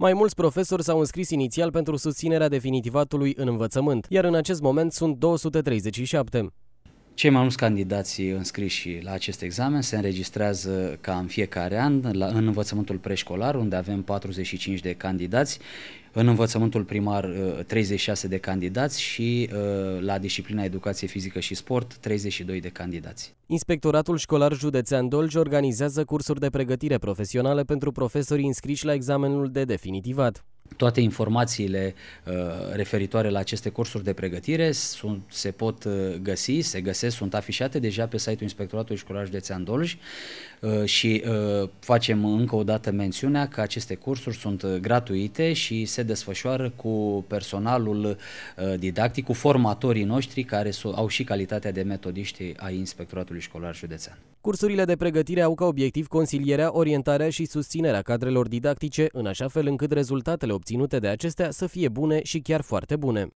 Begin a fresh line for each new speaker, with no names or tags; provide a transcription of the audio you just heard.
Mai mulți profesori s-au înscris inițial pentru susținerea definitivatului în învățământ, iar în acest moment
sunt 237. Cei mai mulți candidați înscriși la acest examen se înregistrează ca în fiecare an la, în învățământul preșcolar, unde avem 45 de candidați, în învățământul primar 36 uh, de candidați și uh, la disciplina educație fizică și sport 32 de candidați.
Inspectoratul Școlar Județean Dolj organizează cursuri de pregătire profesională pentru profesorii înscriși la examenul de
definitivat toate informațiile uh, referitoare la aceste cursuri de pregătire sunt, se pot uh, găsi, se găsesc, sunt afișate deja pe site-ul Inspectoratului Școlar Județean Dolj uh, și uh, facem încă o dată mențiunea că aceste cursuri sunt uh, gratuite și se desfășoară cu personalul uh, didactic, cu formatorii noștri care au și calitatea de metodiști ai Inspectoratului Școlar Județean.
Cursurile de pregătire au ca obiectiv consilierea, orientarea și susținerea cadrelor didactice, în așa fel încât
rezultatele obținute de acestea să fie bune și chiar foarte bune.